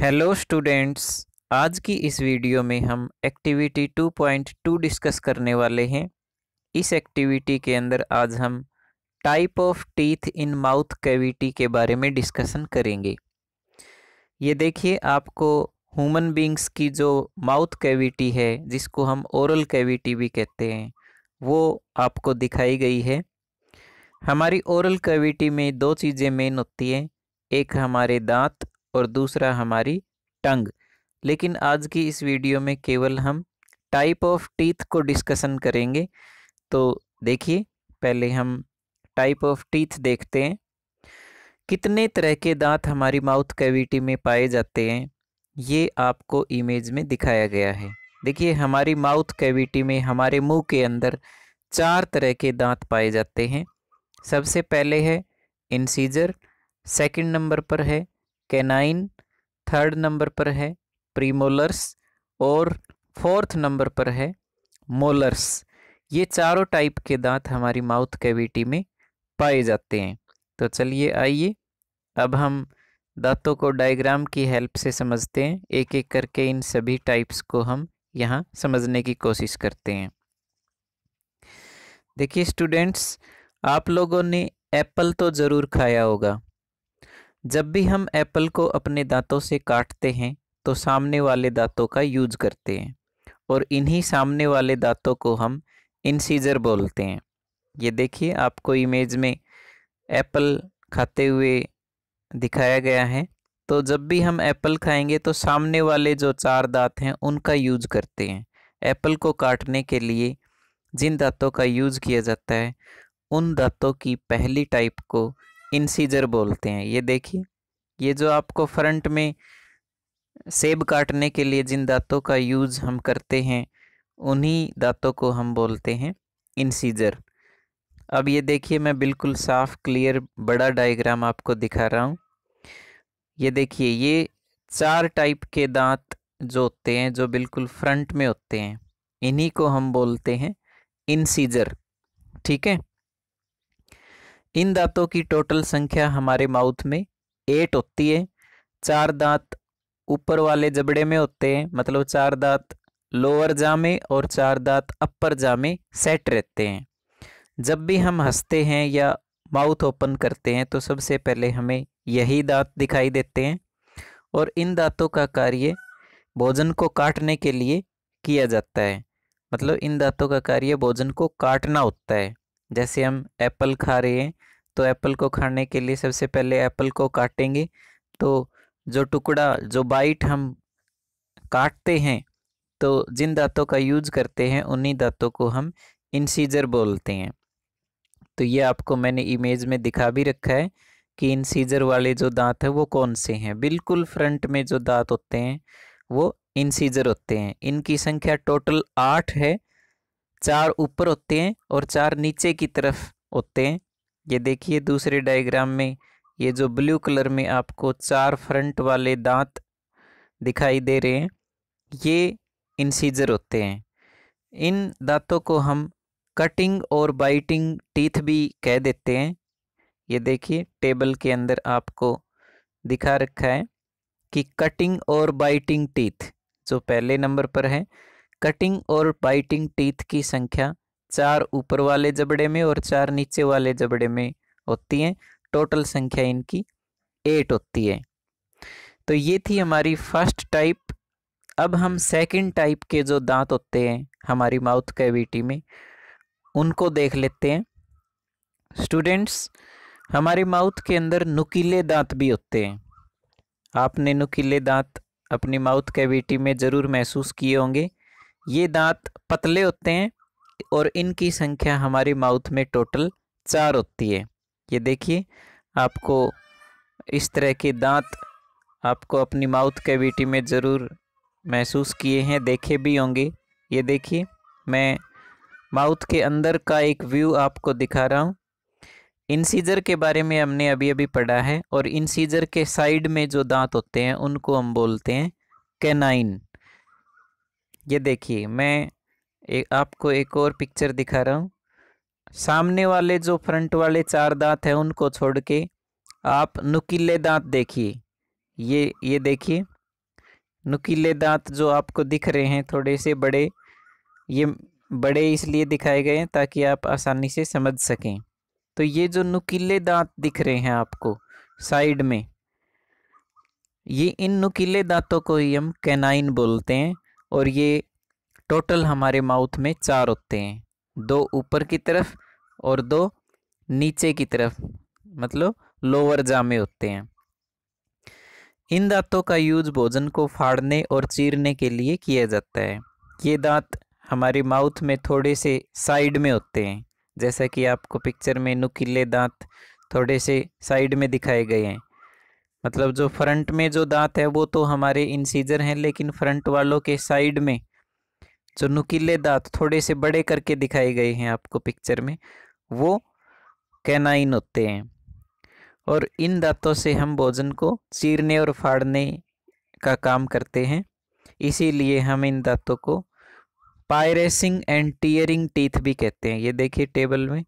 hello students आज की इस वीडियो में हम एक्टिविटी 2.2 डिस्कस करने वाले हैं इस एक्टिविटी के अंदर आज हम type of teeth in mouth cavity के बारे में डिस्कशन करेंगे ये देखिए आपको ह्यूमन बींग्स की जो माउथ कैविटी है जिसको हम ओरल कैविटी भी कहते हैं वो आपको दिखाई गई है हमारी ओरल कैविटी में दो चीज़ें मेन होती हैं एक हमारे दांत और दूसरा हमारी टंग लेकिन आज की इस वीडियो में केवल हम टाइप ऑफ टीथ को डिस्कशन करेंगे तो देखिए पहले हम टाइप ऑफ टीथ देखते हैं कितने तरह के दांत हमारी माउथ कैविटी में पाए जाते हैं ये आपको इमेज में दिखाया गया है देखिए हमारी माउथ कैविटी में हमारे मुंह के अंदर चार तरह के दांत पाए जाते हैं सबसे पहले है इंसीजर सेकंड नंबर पर है कैनाइन थर्ड नंबर पर है प्रीमोलर्स और फोर्थ नंबर पर है मोलर्स ये चारों टाइप के दांत हमारी माउथ कैविटी में पाए जाते हैं तो चलिए आइए अब हम दांतों को डायग्राम की हेल्प से समझते हैं एक एक करके इन सभी टाइप्स को हम यहाँ समझने की कोशिश करते हैं देखिए स्टूडेंट्स आप लोगों ने एप्पल तो ज़रूर खाया होगा जब भी हम एप्पल को अपने दांतों से काटते हैं तो सामने वाले दांतों का यूज करते हैं और इन्हीं सामने वाले दांतों को हम इंसीजर बोलते हैं ये देखिए आपको इमेज में एप्पल खाते हुए दिखाया गया है तो जब भी हम एप्पल खाएंगे तो सामने वाले जो चार दांत हैं उनका यूज करते हैं एप्पल को काटने के लिए जिन दांतों का यूज किया जाता है उन दांतों की पहली टाइप को इंसीजर बोलते हैं ये देखिए ये जो आपको फ्रंट में सेब काटने के लिए जिन दांतों का यूज़ हम करते हैं उन्हीं दांतों को हम बोलते हैं इंसीजर अब ये देखिए मैं बिल्कुल साफ़ क्लियर बड़ा डायग्राम आपको दिखा रहा हूँ ये देखिए ये चार टाइप के दांत जो होते हैं जो बिल्कुल फ्रंट में होते हैं इन्हीं को हम बोलते हैं इंसीजर ठीक है इन दांतों की टोटल संख्या हमारे माउथ में एट होती है चार दांत ऊपर वाले जबड़े में होते हैं मतलब चार दांत लोअर जा में और चार दांत अपर जा में सेट रहते हैं जब भी हम हंसते हैं या माउथ ओपन करते हैं तो सबसे पहले हमें यही दांत दिखाई देते हैं और इन दांतों का कार्य भोजन को काटने के लिए किया जाता है मतलब इन दांतों का कार्य भोजन को काटना होता है जैसे हम एप्पल खा रहे हैं तो एप्पल को खाने के लिए सबसे पहले एप्पल को काटेंगे तो जो टुकड़ा जो बाइट हम काटते हैं तो जिन दांतों का यूज करते हैं उन्हीं दांतों को हम इंसीजर बोलते हैं तो ये आपको मैंने इमेज में दिखा भी रखा है कि इंसीजर वाले जो दांत हैं वो कौन से हैं बिल्कुल फ्रंट में जो दांत होते हैं वो इंसीजर होते हैं इनकी संख्या टोटल आठ है चार ऊपर होते हैं और चार नीचे की तरफ होते हैं ये देखिए दूसरे डायग्राम में ये जो ब्लू कलर में आपको चार फ्रंट वाले दांत दिखाई दे रहे हैं ये इंसीजर होते हैं इन दांतों को हम कटिंग और बाइटिंग टीथ भी कह देते हैं ये देखिए टेबल के अंदर आपको दिखा रखा है कि कटिंग और बाइटिंग टीथ जो पहले नंबर पर है कटिंग और बाइटिंग टीथ की संख्या चार ऊपर वाले जबड़े में और चार नीचे वाले जबड़े में होती है टोटल संख्या इनकी एट होती है तो ये थी हमारी फर्स्ट टाइप अब हम सेकंड टाइप के जो दांत होते हैं हमारी माउथ कैविटी में उनको देख लेते हैं स्टूडेंट्स हमारे माउथ के अंदर नुकीले दांत भी होते हैं आपने नुकीले दांत अपनी माउथ कैविटी में ज़रूर महसूस किए होंगे ये दांत पतले होते हैं और इनकी संख्या हमारी माउथ में टोटल चार होती है ये देखिए आपको इस तरह के दांत आपको अपनी माउथ कैविटी में ज़रूर महसूस किए हैं देखे भी होंगे ये देखिए मैं माउथ के अंदर का एक व्यू आपको दिखा रहा हूँ इंसीजर के बारे में हमने अभी अभी पढ़ा है और इंसीजर के साइड में जो दांत होते हैं उनको हम बोलते हैं कैनाइन ये देखिए मैं ए, आपको एक और पिक्चर दिखा रहा हूँ सामने वाले जो फ्रंट वाले चार दांत हैं उनको छोड़ के आप नुकीले दांत देखिए ये ये देखिए नुकीले दांत जो आपको दिख रहे हैं थोड़े से बड़े ये बड़े इसलिए दिखाए गए हैं ताकि आप आसानी से समझ सकें तो ये जो नुकीले दांत दिख रहे हैं आपको साइड में ये इन नुकीले दांतों को ही हम कैनाइन बोलते हैं और ये टोटल हमारे माउथ में चार होते हैं दो ऊपर की तरफ और दो नीचे की तरफ मतलब लोअर जा में होते हैं इन दांतों का यूज भोजन को फाड़ने और चीरने के लिए किया जाता है ये दांत हमारे माउथ में थोड़े से साइड में होते हैं जैसा कि आपको पिक्चर में नुकीले दांत थोड़े से साइड में दिखाए गए हैं मतलब जो फ्रंट में जो दांत है वो तो हमारे इंसीजर हैं लेकिन फ्रंट वालों के साइड में जो नुकीले दांत थोड़े से बड़े करके दिखाए गए हैं आपको पिक्चर में वो कैनाइन होते हैं और इन दांतों से हम भोजन को चीरने और फाड़ने का काम करते हैं इसीलिए हम इन दांतों को पायरेसिंग एंड टीयरिंग टीथ भी कहते हैं ये देखिए टेबल में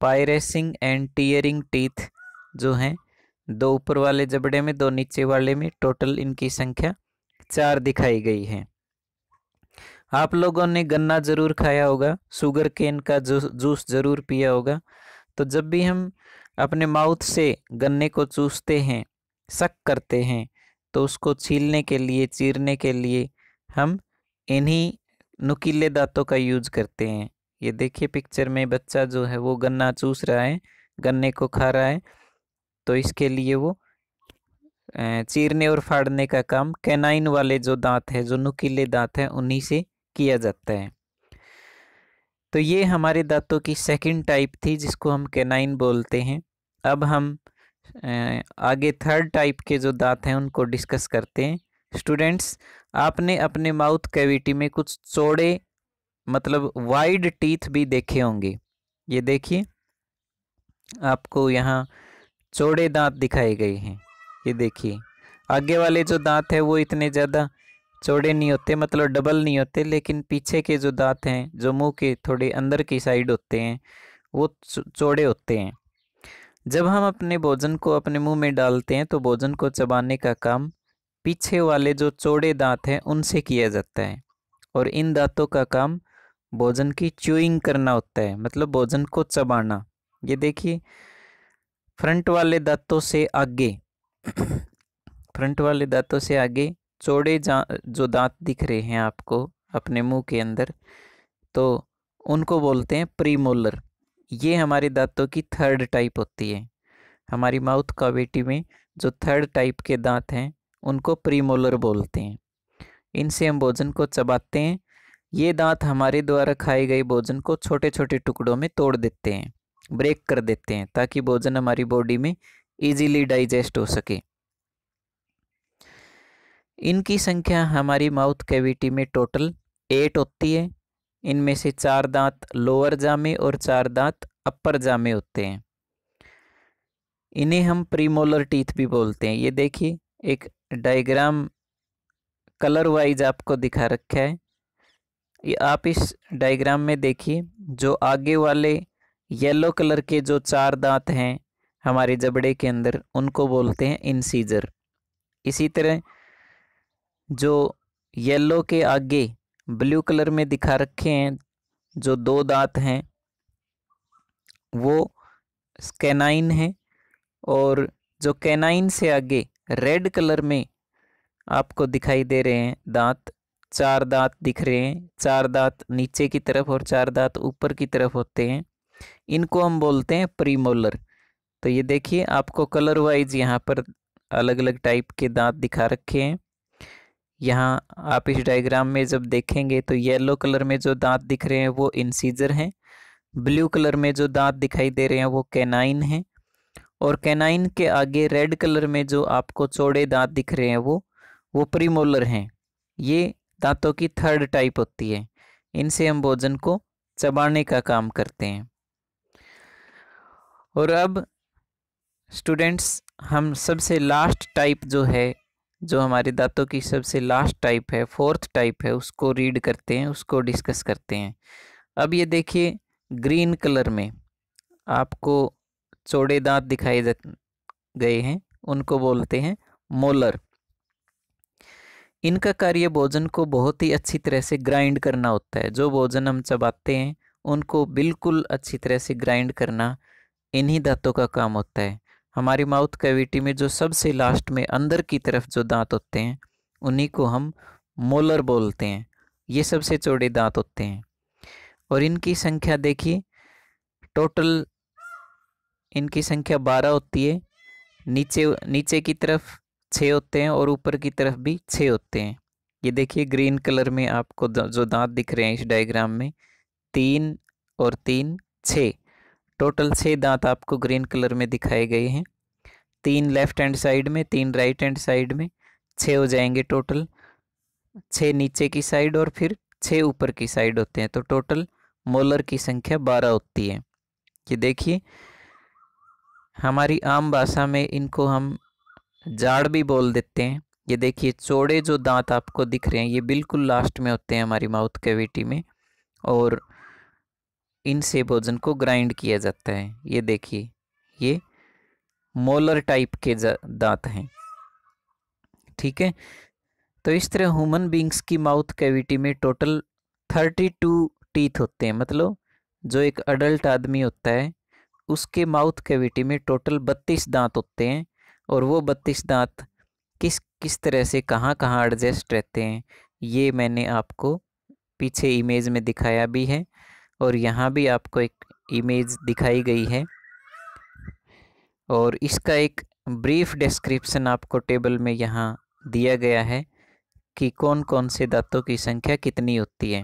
पायरेसिंग एंड टीयरिंग टीथ जो हैं दो ऊपर वाले जबड़े में दो नीचे वाले में टोटल इनकी संख्या चार दिखाई गई है आप लोगों ने गन्ना ज़रूर खाया होगा शुगर केन का जूस ज़रूर पिया होगा तो जब भी हम अपने माउथ से गन्ने को चूसते हैं शक करते हैं तो उसको छीलने के लिए चीरने के लिए हम इन्हीं नुकीले दांतों का यूज करते हैं ये देखिए पिक्चर में बच्चा जो है वो गन्ना चूस रहा है गन्ने को खा रहा है तो इसके लिए वो चीरने और फाड़ने का काम कैनाइन वाले जो दांत है जो नुकीले दांत हैं उन्हीं से किया जाता है तो ये हमारे दांतों की सेकंड टाइप थी जिसको हम कैनाइन बोलते हैं अब हम आगे थर्ड टाइप के जो दांत हैं उनको डिस्कस करते हैं स्टूडेंट्स आपने अपने माउथ कैविटी में कुछ चौड़े मतलब वाइड टीथ भी देखे होंगे ये देखिए आपको यहाँ चौड़े दांत दिखाए गए हैं ये देखिए आगे वाले जो दांत है वो इतने ज़्यादा चौड़े नहीं होते मतलब डबल नहीं होते लेकिन पीछे के जो दांत हैं जो मुंह के थोड़े अंदर की साइड होते हैं वो चौड़े होते हैं जब हम अपने भोजन को अपने मुंह में डालते हैं तो भोजन को चबाने का काम पीछे वाले जो चौड़े दांत हैं उनसे किया जाता है और इन दांतों का काम भोजन की च्यूइंग करना होता है मतलब भोजन को चबाना ये देखिए फ्रंट वाले दांतों से आगे फ्रंट वाले दांतों से आगे चौड़े जा जो दांत दिख रहे हैं आपको अपने मुंह के अंदर तो उनको बोलते हैं प्रीमोलर ये हमारे दांतों की थर्ड टाइप होती है हमारी माउथ कावेटी में जो थर्ड टाइप के दांत हैं उनको प्रीमोलर बोलते हैं इनसे हम भोजन को चबाते हैं ये दांत हमारे द्वारा खाए गए भोजन को छोटे छोटे टुकड़ों में तोड़ देते हैं ब्रेक कर देते हैं ताकि भोजन हमारी बॉडी में इजीली डाइजेस्ट हो सके इनकी संख्या हमारी माउथ कैविटी में टोटल एट होती है इनमें से चार दांत लोअर जा में और चार दांत अपर जा में होते हैं इन्हें हम प्रीमोलर टीथ भी बोलते हैं ये देखिए एक डायग्राम कलर वाइज आपको दिखा रखा है ये आप इस डायग्राम में देखिए जो आगे वाले येलो कलर के जो चार दांत हैं हमारे जबड़े के अंदर उनको बोलते हैं इंसीजर इसी तरह जो येलो के आगे ब्लू कलर में दिखा रखे हैं जो दो दांत हैं वो स्केनाइन है और जो कैनाइन से आगे रेड कलर में आपको दिखाई दे रहे हैं दांत चार दांत दिख रहे हैं चार दांत नीचे की तरफ और चार दांत ऊपर की तरफ होते हैं इनको हम बोलते हैं प्रीमोलर तो ये देखिए आपको कलर वाइज यहाँ पर अलग अलग टाइप के दांत दिखा रखे हैं यहाँ आप इस डायग्राम में जब देखेंगे तो येलो कलर में जो दांत दिख रहे हैं वो इंसीजर हैं ब्लू कलर में जो दांत दिखाई दे रहे हैं वो कैनाइन हैं और कैनाइन के आगे रेड कलर में जो आपको चौड़े दांत दिख रहे हैं वो वो प्रीमोलर हैं ये दांतों की थर्ड टाइप होती है इनसे हम भोजन को चबाने का काम करते हैं और अब स्टूडेंट्स हम सबसे लास्ट टाइप जो है जो हमारे दांतों की सबसे लास्ट टाइप है फोर्थ टाइप है उसको रीड करते हैं उसको डिस्कस करते हैं अब ये देखिए ग्रीन कलर में आपको चौड़े दांत दिखाए गए हैं उनको बोलते हैं मोलर इनका कार्य भोजन को बहुत ही अच्छी तरह से ग्राइंड करना होता है जो भोजन हम चबाते हैं उनको बिल्कुल अच्छी तरह से ग्राइंड करना इन्हीं दांतों का काम होता है हमारी माउथ कैविटी में जो सबसे लास्ट में अंदर की तरफ जो दांत होते हैं उन्हीं को हम मोलर बोलते हैं ये सबसे चौड़े दांत होते हैं और इनकी संख्या देखिए टोटल इनकी संख्या बारह होती है नीचे नीचे की तरफ छः होते हैं और ऊपर की तरफ भी छः होते हैं ये देखिए ग्रीन कलर में आपको जो दांत दिख रहे हैं इस डायग्राम में तीन और तीन छः टोटल छः दांत आपको ग्रीन कलर में दिखाए गए हैं तीन लेफ्ट हैंड साइड में तीन राइट हैंड साइड में छः हो जाएंगे टोटल छः नीचे की साइड और फिर छः ऊपर की साइड होते हैं तो टोटल मोलर की संख्या बारह होती है ये देखिए हमारी आम भाषा में इनको हम जाड़ भी बोल देते हैं ये देखिए चौड़े जो दांत आपको दिख रहे हैं ये बिल्कुल लास्ट में होते हैं हमारी माउथ कैविटी में और इनसे भोजन को ग्राइंड किया जाता है ये देखिए ये मोलर टाइप के दांत हैं ठीक है तो इस तरह ह्यूमन बींग्स की माउथ कैविटी में टोटल थर्टी टू टीथ होते हैं मतलब जो एक अडल्ट आदमी होता है उसके माउथ कैविटी में टोटल बत्तीस दांत होते हैं और वो बत्तीस दांत किस किस तरह से कहाँ कहाँ एडजस्ट रहते हैं ये मैंने आपको पीछे इमेज में दिखाया भी है और यहाँ भी आपको एक इमेज दिखाई गई है और इसका एक ब्रीफ डिस्क्रिप्शन आपको टेबल में यहाँ दिया गया है कि कौन कौन से दांतों की संख्या कितनी होती है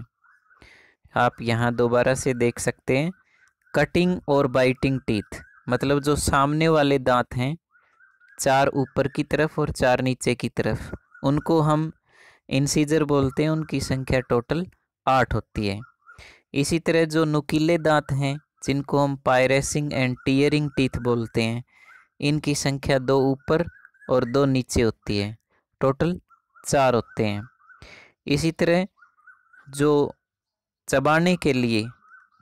आप यहाँ दोबारा से देख सकते हैं कटिंग और बाइटिंग टीथ मतलब जो सामने वाले दांत हैं चार ऊपर की तरफ और चार नीचे की तरफ उनको हम इंसीजर बोलते हैं उनकी संख्या टोटल आठ होती है इसी तरह जो नुकीले दांत हैं जिनको हम पायरेसिंग एंड टीयरिंग टीथ बोलते हैं इनकी संख्या दो ऊपर और दो नीचे होती है टोटल चार होते हैं इसी तरह जो चबाने के लिए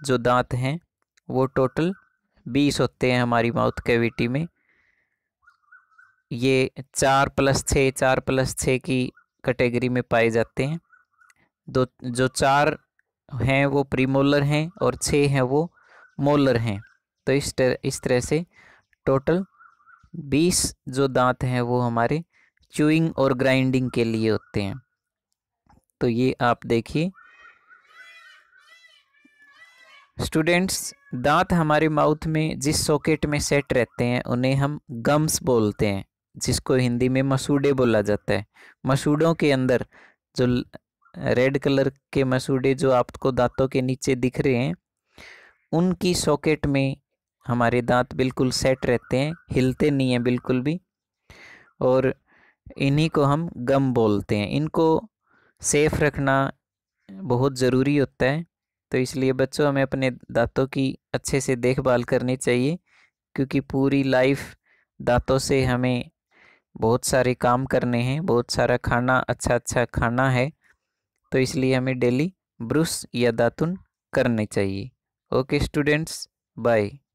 जो दांत हैं वो टोटल बीस होते हैं हमारी माउथ कैविटी में ये चार प्लस छः चार प्लस छः की कैटेगरी में पाए जाते हैं दो जो चार हैं वो प्रीमोलर हैं और छः हैं वो मोलर हैं तो इस तर, इस तरह से टोटल बीस जो दांत हैं वो हमारे चूइंग और ग्राइंडिंग के लिए होते हैं तो ये आप देखिए स्टूडेंट्स दांत हमारे माउथ में जिस सॉकेट में सेट रहते हैं उन्हें हम गम्स बोलते हैं जिसको हिंदी में मसूडे बोला जाता है मसूडों के अंदर जो रेड कलर के मसूड़े जो आपको दांतों के नीचे दिख रहे हैं उनकी सॉकेट में हमारे दांत बिल्कुल सेट रहते हैं हिलते नहीं हैं बिल्कुल भी और इन्हीं को हम गम बोलते हैं इनको सेफ रखना बहुत ज़रूरी होता है तो इसलिए बच्चों हमें अपने दांतों की अच्छे से देखभाल करनी चाहिए क्योंकि पूरी लाइफ दांतों से हमें बहुत सारे काम करने हैं बहुत सारा खाना अच्छा अच्छा खाना है तो इसलिए हमें डेली ब्रुश या दातुन करने चाहिए ओके स्टूडेंट्स बाय